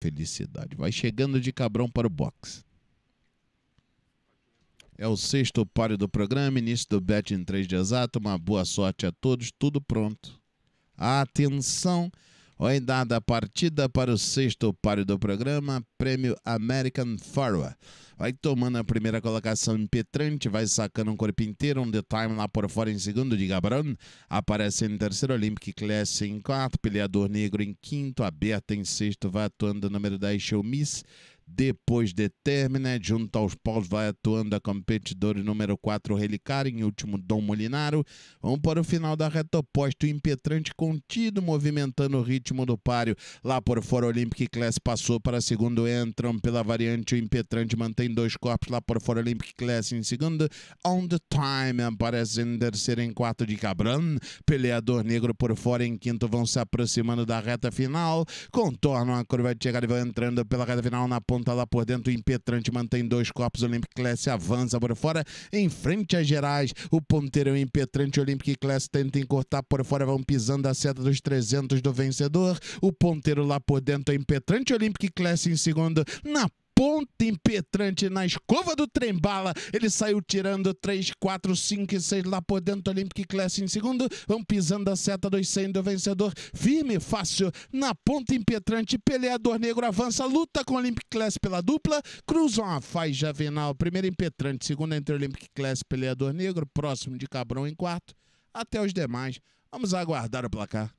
Felicidade. Vai chegando de cabrão para o box. É o sexto páreo do programa, início do Bet em 3 de exato. Uma boa sorte a todos, tudo pronto. Atenção! Foi dada a partida para o sexto páreo do programa, prêmio American Forward. Vai tomando a primeira colocação impetrante, vai sacando um corpo inteiro, um The Time lá por fora em segundo de Gabarão. Aparece em terceiro, Olympic Class em quarto, Peleador Negro em quinto, Aberta em sexto, vai atuando o número 10, Show Miss. Depois de Terminet, junto aos paus vai atuando a competidora número 4 Relicário, em último Dom Molinaro. Vão para o final da reta oposta, o impetrante contido, movimentando o ritmo do páreo. Lá por fora, Olympic Class passou para segundo, entram pela variante, o impetrante mantém dois corpos. Lá por fora, Olympic Class em segundo. On the Time aparece em terceiro, em quarto de Cabran. Peleador Negro por fora, em quinto, vão se aproximando da reta final. Contornam a curva de chegada e vão entrando pela reta final na ponta tá lá por dentro, impetrante, mantém dois corpos, Olympic Class avança por fora, em frente às Gerais, o o é impetrante, Olympic Class tenta cortar por fora, vão pisando a seta dos 300 do vencedor, o ponteiro lá por dentro, é impetrante, Olympic Class em segundo, na ponta impetrante na escova do trem-bala. Ele saiu tirando 3, 4, 5 e 6 lá por dentro. Olympic Class em segundo. Vão pisando a seta dos 100 do vencedor. Firme, fácil. Na ponta impetrante, Peleador Negro avança, luta com Olympic Class pela dupla. Cruzam a faz Javenal. Primeiro impetrante, segundo entre Olympic Class, Peleador Negro. Próximo de Cabrão em quarto. Até os demais. Vamos aguardar o placar.